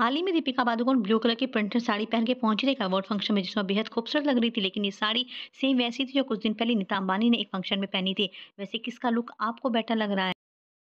हाल ही में Deepika Padukone blue colour की प्रिंटेड साड़ी पहन के पहुंची थी एक अवार्ड फंक्शन में जिसमें बेहद खूबसूरत लग रही थी लेकिन ये साड़ी सेम वैसी थी जो कुछ दिन पहले नीता अंबानी ने एक फंक्शन में पहनी थी वैसे किसका लुक आपको बेटर लग रहा है